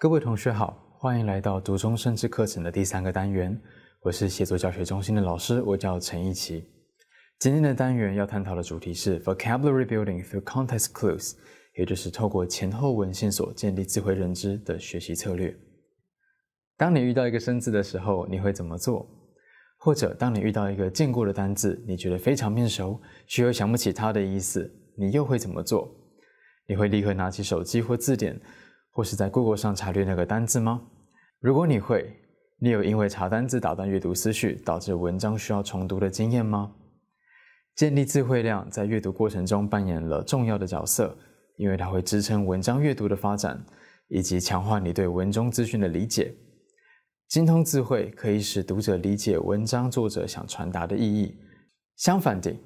各位同学好，欢迎来到《读中生字》课程的第三个单元。我是写作教学中心的老师，我叫陈奕奇。今天的单元要探讨的主题是 Vocabulary Building Through Context Clues，也就是透过前后文线索建立智慧认知的学习策略。当你遇到一个生字的时候，你会怎么做？或者当你遇到一个见过的单字，你觉得非常面熟，却又想不起它的意思，你又会怎么做？你会立刻拿起手机或字典？或是在 Google 上查阅那个单字吗？如果你会，你有因为查单字打断阅读思绪，导致文章需要重读的经验吗？建立智慧量在阅读过程中扮演了重要的角色，因为它会支撑文章阅读的发展，以及强化你对文中资讯的理解。精通智慧可以使读者理解文章作者想传达的意义。相反地，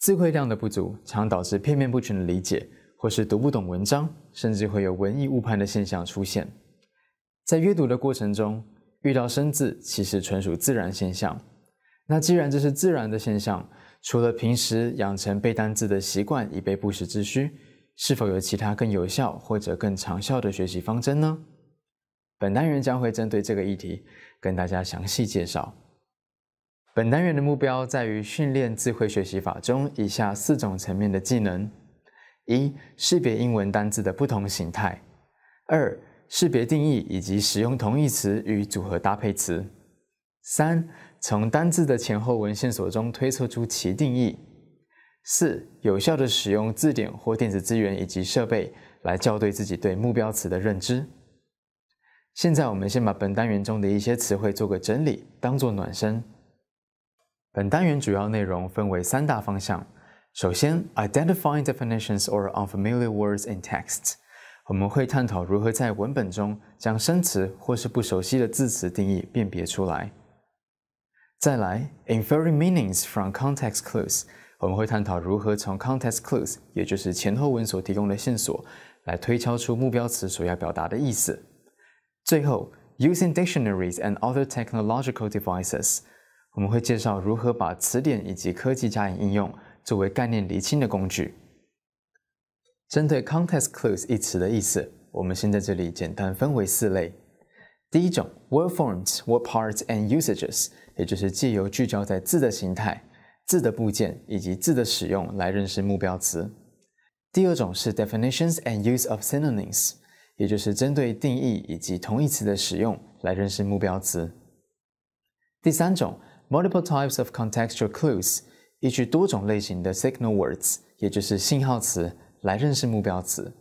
智慧量的不足常导致片面不全的理解。或是读不懂文章，甚至会有文意误判的现象出现。在阅读的过程中遇到生字，其实纯属自然现象。那既然这是自然的现象，除了平时养成背单字的习惯以备不时之需，是否有其他更有效或者更长效的学习方针呢？本单元将会针对这个议题跟大家详细介绍。本单元的目标在于训练智慧学习法中以下四种层面的技能。一、识别英文单字的不同形态；二、识别定义以及使用同义词与组合搭配词；三、从单字的前后文线索中推测出其定义；四、有效地使用字典或电子资源以及设备来校对自己对目标词的认知。现在，我们先把本单元中的一些词汇做个整理，当做暖身。本单元主要内容分为三大方向。首先，identifying definitions or unfamiliar words in texts，我们会探讨如何在文本中将生词或是不熟悉的字词定义辨别出来。再来，inferring meanings from context clues，我们会探讨如何从 context clues，也就是前后文所提供的线索，来推敲出目标词所要表达的意思。最后，using dictionaries and other technological devices，我们会介绍如何把词典以及科技加以应用。作为概念厘清的工具，针对 context clues 一词的意思，我们先在这里简单分为四类。第一种 word forms、word parts and usages，也就是借由聚焦在字的形态、字的部件以及字的使用来认识目标词。第二种是 definitions and use of synonyms，也就是针对定义以及同义词的使用来认识目标词。第三种 multiple types of contextual clues。依据多种类型的 signal words，也就是信号词，来认识目标词。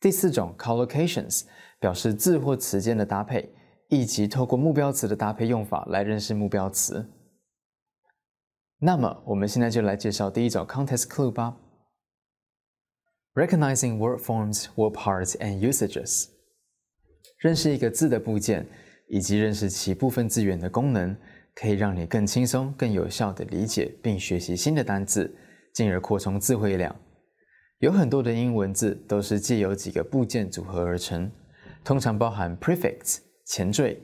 第四种 collocations 表示字或词间的搭配，以及透过目标词的搭配用法来认识目标词。那么我们现在就来介绍第一种 context clue 吧。Recognizing word forms, word parts, and usages，认识一个字的部件，以及认识其部分字源的功能。可以让你更轻松、更有效地理解并学习新的单词，进而扩充词汇量。有很多的英文字都是借由几个部件组合而成，通常包含 prefix 前缀、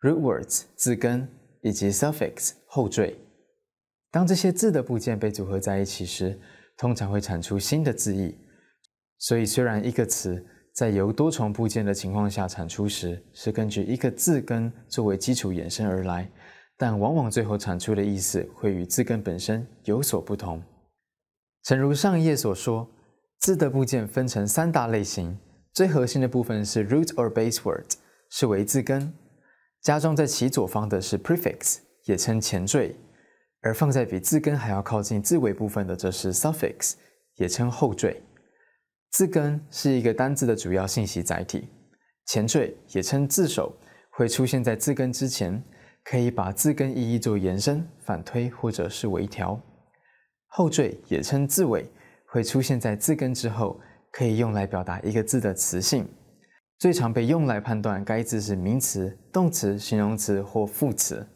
root words 字根以及 suffix 后缀。当这些字的部件被组合在一起时，通常会产出新的字义。所以，虽然一个词在由多重部件的情况下产出时，是根据一个字根作为基础衍生而来。但往往最后产出的意思会与字根本身有所不同。诚如上一页所说，字的部件分成三大类型。最核心的部分是 root or base word，是为字根。加装在其左方的是 prefix，也称前缀；而放在比字根还要靠近字尾部分的则是 suffix，也称后缀。字根是一个单字的主要信息载体。前缀也称字首，会出现在字根之前。可以把字根一一做延伸、反推或者是微调。后缀也称字尾，会出现在字根之后，可以用来表达一个字的词性。最常被用来判断该字是名词、动词、形容词或副词。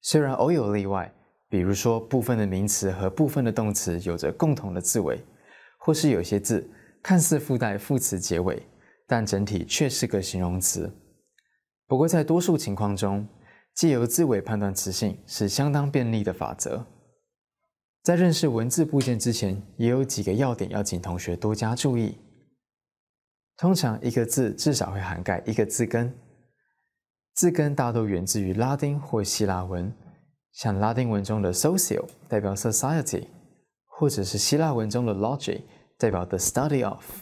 虽然偶有例外，比如说部分的名词和部分的动词有着共同的字尾，或是有些字看似附带副词结尾，但整体却是个形容词。不过在多数情况中。借由字尾判断词性是相当便利的法则。在认识文字部件之前，也有几个要点要请同学多加注意。通常一个字至少会涵盖一个字根，字根大都源自于拉丁或希腊文，像拉丁文中的 social 代表 society，或者是希腊文中的 l o g i c 代表 the study of。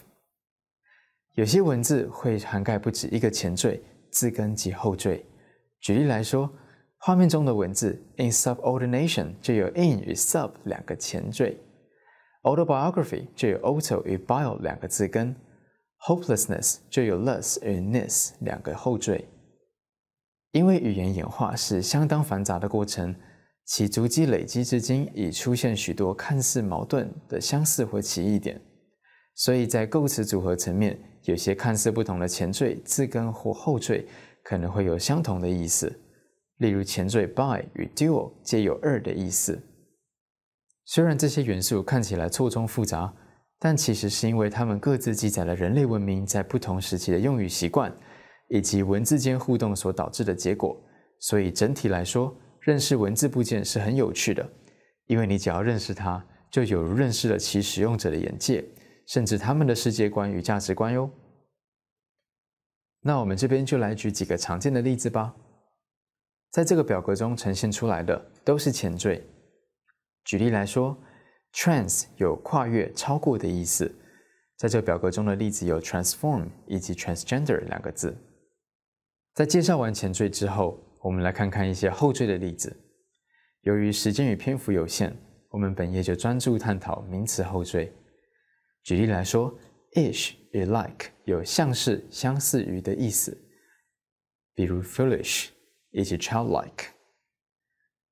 有些文字会涵盖不止一个前缀、字根及后缀。举例来说，画面中的文字 "in subordination" 就有 "in" 与 "sub" 两个前缀；"autobiography" 就有 "auto" 与 "bio" 两个字根；"hopelessness" 就有 "less" 与 "ness" 两个后缀。因为语言演化是相当繁杂的过程，其逐迹累积至今已出现许多看似矛盾的相似或歧异点，所以在构词组合层面，有些看似不同的前缀、字根或后缀。可能会有相同的意思，例如前缀 by 与 dual 皆有“二”的意思。虽然这些元素看起来错综复杂，但其实是因为它们各自记载了人类文明在不同时期的用语习惯，以及文字间互动所导致的结果。所以整体来说，认识文字部件是很有趣的，因为你只要认识它，就有如认识了其使用者的眼界，甚至他们的世界观与价值观哟。那我们这边就来举几个常见的例子吧。在这个表格中呈现出来的都是前缀。举例来说，trans 有跨越、超过的意思。在这表格中的例子有 transform 以及 transgender 两个字。在介绍完前缀之后，我们来看看一些后缀的例子。由于时间与篇幅有限，我们本页就专注探讨名词后缀。举例来说。ish 与 like 有像是、相似于的意思，比如 foolish 以及 childlike。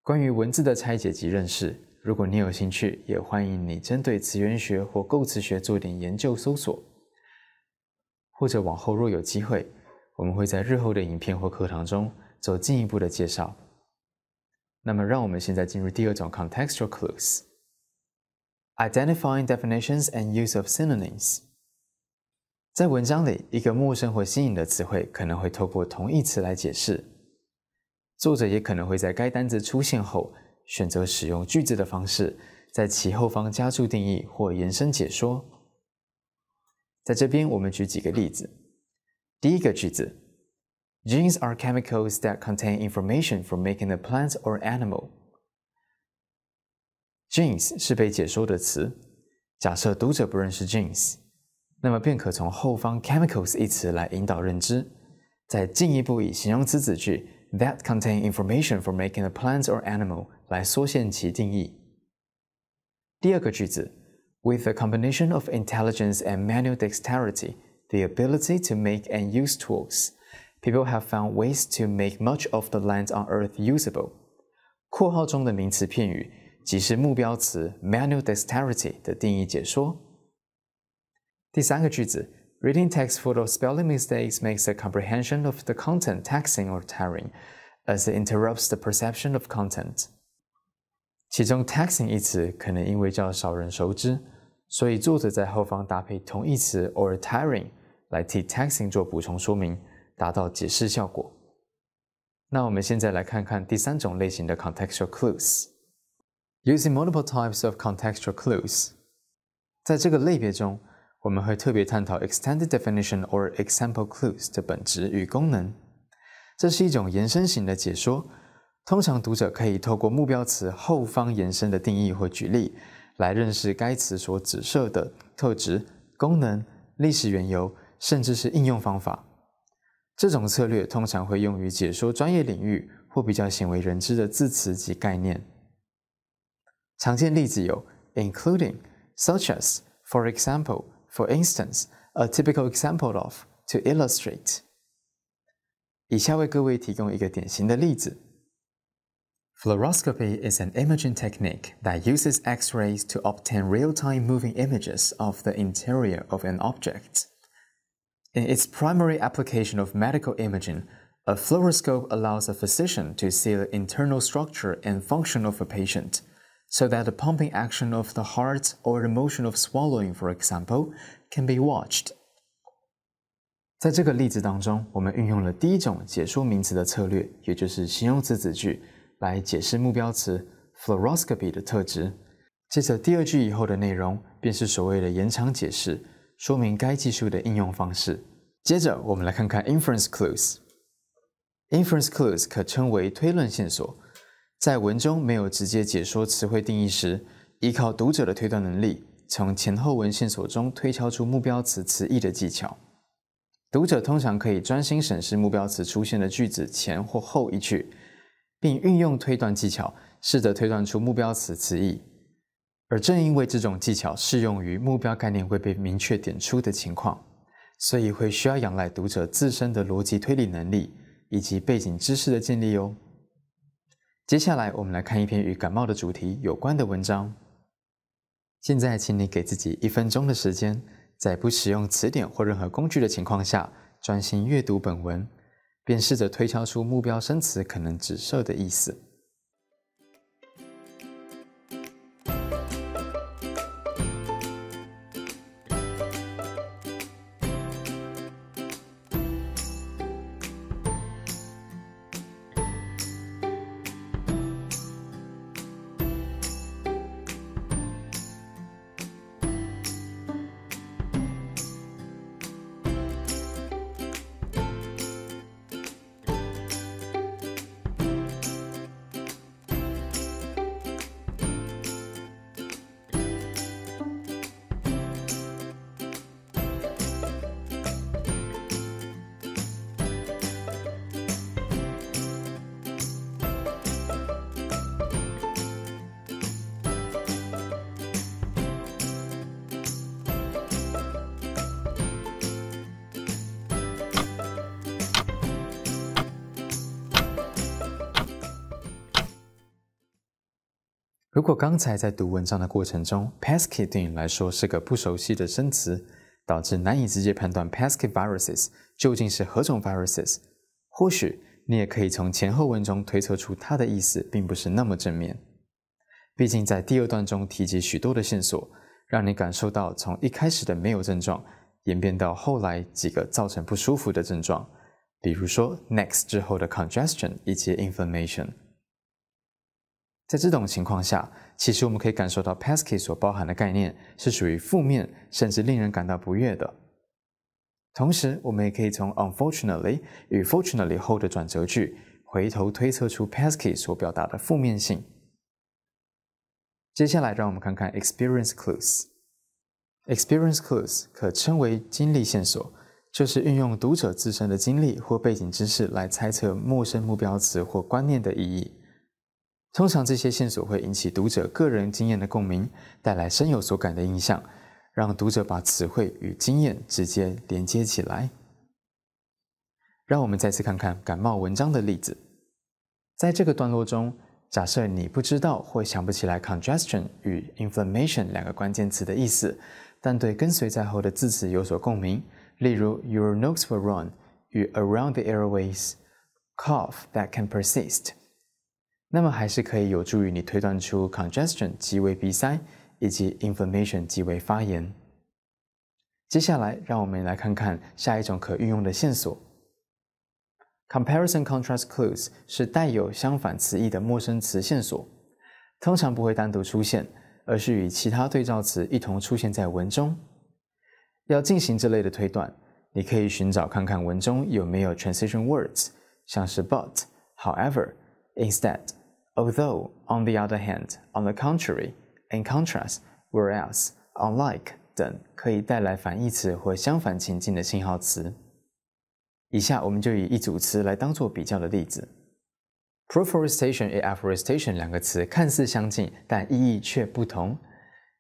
关于文字的拆解及认识，如果你有兴趣，也欢迎你针对词源学或构词学做点研究搜索。或者往后若有机会，我们会在日后的影片或课堂中做进一步的介绍。那么，让我们现在进入第二种 contextual clues，identifying definitions and use of synonyms。在文章里，一个陌生或新颖的词汇可能会透过同义词来解释。作者也可能会在该单词出现后，选择使用句子的方式，在其后方加注定义或延伸解说。在这边，我们举几个例子。第一个句子：Genes are chemicals that contain information for making a plant or animal。Genes 是被解说的词，假设读者不认识 genes。那么便可从后方 chemicals 一词来引导认知，再进一步以形容词子句 that contain information for making a plant or animal 来缩限其定义。第二个句子，with a combination of intelligence and manual dexterity, the ability to make and use tools, people have found ways to make much of the land on earth usable。括号中的名词片语即是目标词 manual dexterity 的定义解说。第三个句子，Reading text full of spelling mistakes makes the comprehension of the content taxing or tiring, as it interrupts the perception of content. 其中 taxing 一词可能因为较少人熟知，所以作者在后方搭配同义词 or tiring 来替 taxing 做补充说明，达到解释效果。那我们现在来看看第三种类型的 contextual clues。Using multiple types of contextual clues，在这个类别中我们会特别探讨 extended definition or example clues 的本质与功能。这是一种延伸型的解说，通常读者可以透过目标词后方延伸的定义或举例，来认识该词所指涉的特质、功能、历史缘由，甚至是应用方法。这种策略通常会用于解说专业领域或比较鲜为人知的字词及概念。常见例子有 including, such as, for example。for instance, a typical example of to illustrate. 以下为各位提供一个典型的例子。Fluoroscopy is an imaging technique that uses X-rays to obtain real-time moving images of the interior of an object. In its primary application of medical imaging, a fluoroscope allows a physician to see the internal structure and function of a patient. So that the pumping action of the heart or the motion of swallowing, for example, can be watched。在这个例子当中，我们运用了第一种解说名词的策略，也就是形容词子句来解释目标词 “fluoroscopy” 的特质。接着第二句以后的内容便是所谓的延长解释，说明该技术的应用方式。接着我们来看看 inference clues。inference clues 可称为推论线索。在文中没有直接解说词汇定义时，依靠读者的推断能力，从前后文线索中推敲出目标词词义的技巧。读者通常可以专心审视目标词出现的句子前或后一句，并运用推断技巧，试着推断出目标词词义。而正因为这种技巧适用于目标概念会被明确点出的情况，所以会需要仰赖读者自身的逻辑推理能力以及背景知识的建立哟。接下来，我们来看一篇与感冒的主题有关的文章。现在，请你给自己一分钟的时间，在不使用词典或任何工具的情况下，专心阅读本文，并试着推敲出目标生词可能指涉的意思。如果刚才在读文章的过程中，pasty 对你来说是个不熟悉的生词，导致难以直接判断 pasty viruses 究竟是何种 viruses。或许你也可以从前后文中推测出它的意思并不是那么正面。毕竟在第二段中提及许多的线索，让你感受到从一开始的没有症状，演变到后来几个造成不舒服的症状，比如说 next 之后的 congestion 以及 inflammation。在这种情况下，其实我们可以感受到 Pasky 所包含的概念是属于负面，甚至令人感到不悦的。同时，我们也可以从 Unfortunately 与 Fortunately 后的转折句回头推测出 Pasky 所表达的负面性。接下来，让我们看看 Experience Clues。Experience Clues 可称为经历线索，就是运用读者自身的经历或背景知识来猜测陌生目标词或观念的意义。通常这些线索会引起读者个人经验的共鸣，带来深有所感的印象，让读者把词汇与经验直接连接起来。让我们再次看看感冒文章的例子。在这个段落中，假设你不知道或想不起来 “congestion” 与 “inflammation” 两个关键词的意思，但对跟随在后的字词有所共鸣，例如 “your nose will run” 与 “around the airways”，“cough that can persist”。那么还是可以有助于你推断出 congestion 即为鼻塞，以及 inflammation 即为发炎。接下来，让我们来看看下一种可运用的线索：comparison contrast clues 是带有相反词义的陌生词线索，通常不会单独出现，而是与其他对照词一同出现在文中。要进行这类的推断，你可以寻找看看文中有没有 transition words，像是 but、however、instead。Although, on the other hand, on the contrary, in contrast, whereas, unlike 等可以带来反义词或相反情境的信号词。以下我们就以一组词来当做比较的例子。r o f o r e s t a t i o n 与 afforestation 两个词看似相近，但意义却不同。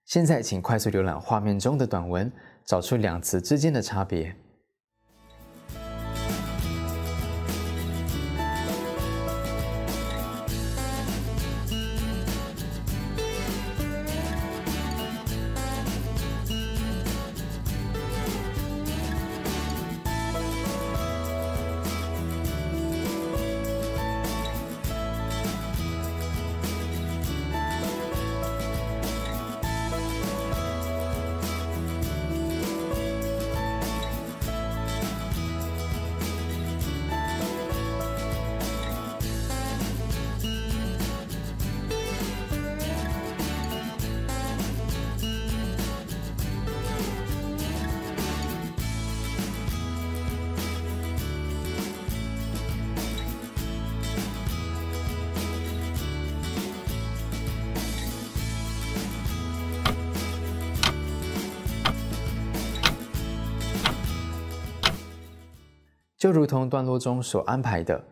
现在请快速浏览画面中的短文，找出两词之间的差别。就如同段落中所安排的，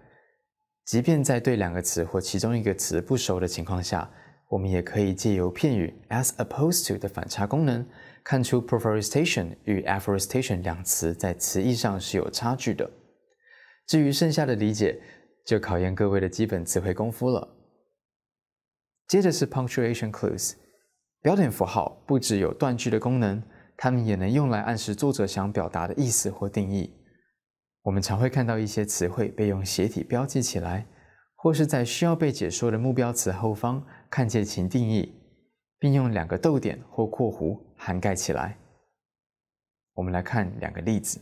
即便在对两个词或其中一个词不熟的情况下，我们也可以借由片语 as opposed to 的反差功能，看出 p r e f e r m e t a t i o n 与 afforestation 两词在词义上是有差距的。至于剩下的理解，就考验各位的基本词汇功夫了。接着是 punctuation clues，标点符号不只有断句的功能，它们也能用来暗示作者想表达的意思或定义。我们常会看到一些词汇被用斜体标记起来，或是在需要被解说的目标词后方看见其定义，并用两个逗点或括弧涵盖起来。我们来看两个例子。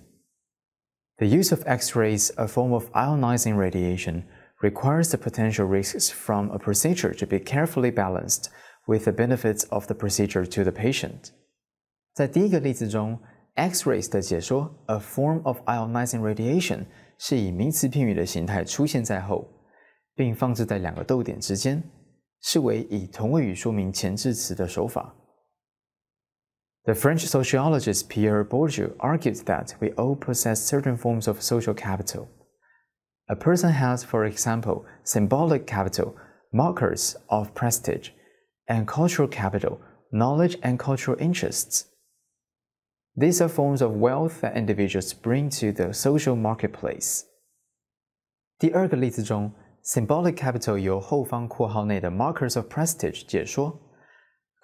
The use of X-rays, a form of ionizing radiation, requires the potential risks from a procedure to be carefully balanced with the benefits of the procedure to the patient. 在第一个例子中，X-rays 的解说，a form of ionizing radiation 是以名词片语的形态出现在后，并放置在两个逗点之间，视为以同位语说明前置词的手法。The French sociologist Pierre Bourdieu argues that we all possess certain forms of social capital. A person has, for example, symbolic capital, markers of prestige, and cultural capital, knowledge and cultural interests. These are forms of wealth that individuals bring to the social marketplace。第二个例子中，symbolic capital 由后方括号内的 markers of prestige 解说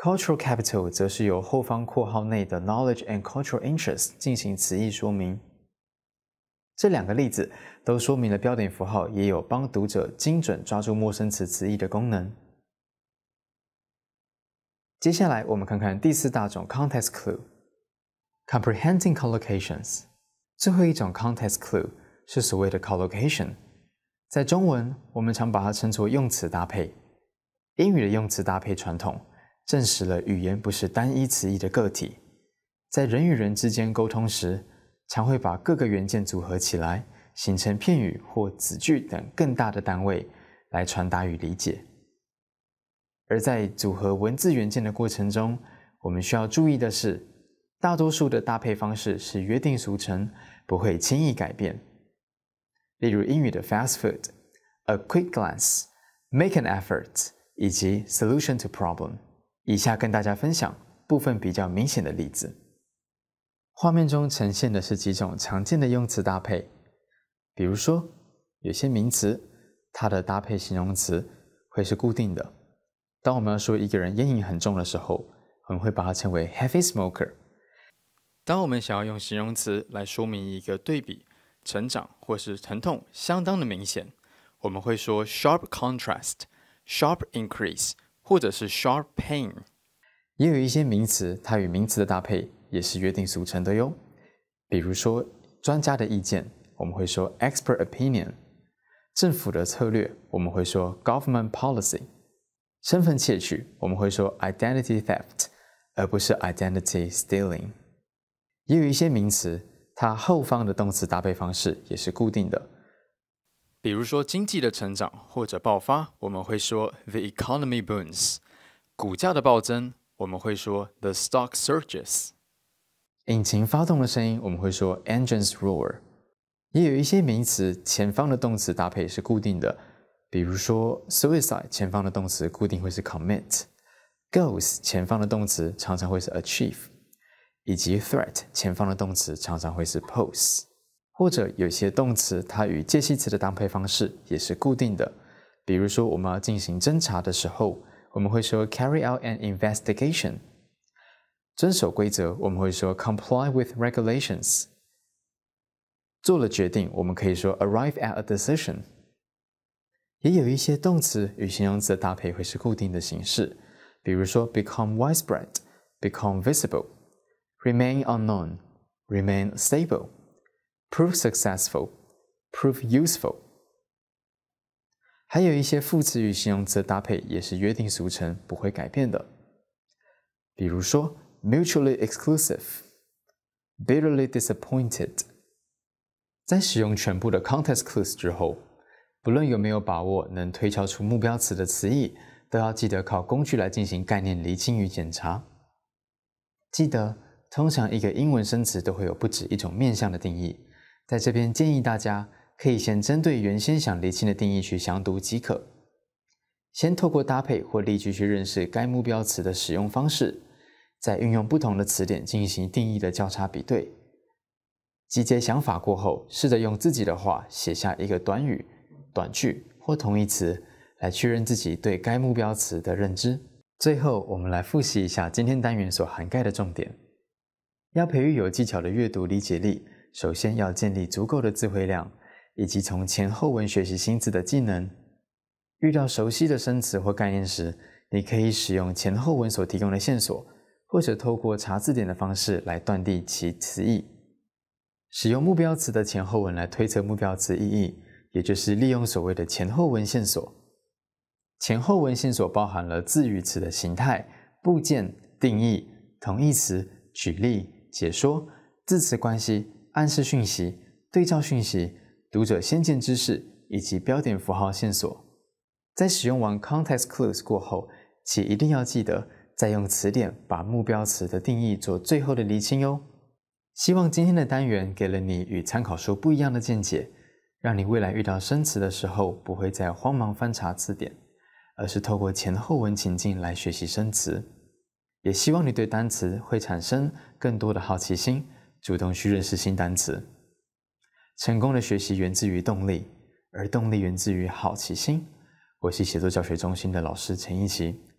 ，cultural capital 则是由后方括号内的 knowledge and cultural interests 进行词义说明。这两个例子都说明了标点符号也有帮读者精准抓住陌生词词义的功能。接下来我们看看第四大种 context clue。comprehending collocations，最后一种 context clue 是所谓的 collocation。在中文，我们常把它称作用词搭配。英语的用词搭配传统证实了语言不是单一词义的个体。在人与人之间沟通时，常会把各个元件组合起来，形成片语或子句等更大的单位来传达与理解。而在组合文字元件的过程中，我们需要注意的是。大多数的搭配方式是约定俗成，不会轻易改变。例如英语的 fast food、a quick glance、make an effort 以及 solution to problem。以下跟大家分享部分比较明显的例子。画面中呈现的是几种常见的用词搭配。比如说，有些名词它的搭配形容词会是固定的。当我们要说一个人烟瘾很重的时候，我们会把它称为 heavy smoker。当我们想要用形容词来说明一个对比、成长或是疼痛相当的明显，我们会说 sharp contrast、sharp increase 或者是 sharp pain。也有一些名词，它与名词的搭配也是约定俗成的哟。比如说，专家的意见，我们会说 expert opinion；政府的策略，我们会说 government policy；身份窃取，我们会说 identity theft，而不是 identity stealing。也有一些名词，它后方的动词搭配方式也是固定的。比如说经济的成长或者爆发，我们会说 the economy booms；股价的暴增，我们会说 the stock surges；引擎发动的声音，我们会说 engines roar。也有一些名词前方的动词搭配是固定的。比如说 suicide 前方的动词固定会是 c o m m i t g o e s 前方的动词常常会是 achieve。以及 threat 前方的动词常常会是 pose，或者有些动词它与介系词的搭配方式也是固定的。比如说，我们要进行侦查的时候，我们会说 carry out an investigation；遵守规则，我们会说 comply with regulations；做了决定，我们可以说 arrive at a decision。也有一些动词与形容词的搭配会是固定的形式，比如说 become widespread，become visible。remain unknown, remain stable, prove successful, prove useful。还有一些副词与形容词搭配也是约定俗成，不会改变的。比如说 mutually exclusive, bitterly disappointed。在使用全部的 context clues 之后，不论有没有把握能推敲出目标词的词义，都要记得靠工具来进行概念厘清与检查。记得。通常一个英文生词都会有不止一种面向的定义，在这边建议大家可以先针对原先想厘清的定义去详读即可，先透过搭配或例句去认识该目标词的使用方式，再运用不同的词典进行定义的交叉比对，集结想法过后，试着用自己的话写下一个短语、短句或同义词来确认自己对该目标词的认知。最后，我们来复习一下今天单元所涵盖的重点。要培育有技巧的阅读理解力，首先要建立足够的词汇量，以及从前后文学习新字的技能。遇到熟悉的生词或概念时，你可以使用前后文所提供的线索，或者透过查字典的方式来断定其词义。使用目标词的前后文来推测目标词意义，也就是利用所谓的前后文线索。前后文线索包含了字与词的形态、部件、定义、同义词、举例。解说、字词关系、暗示讯息、对照讯息、读者先见知识以及标点符号线索，在使用完 context clues 过后，且一定要记得再用词典把目标词的定义做最后的厘清哟。希望今天的单元给了你与参考书不一样的见解，让你未来遇到生词的时候，不会再慌忙翻查字典，而是透过前后文情境来学习生词。也希望你对单词会产生更多的好奇心，主动去认识新单词。成功的学习源自于动力，而动力源自于好奇心。我是写作教学中心的老师陈奕奇。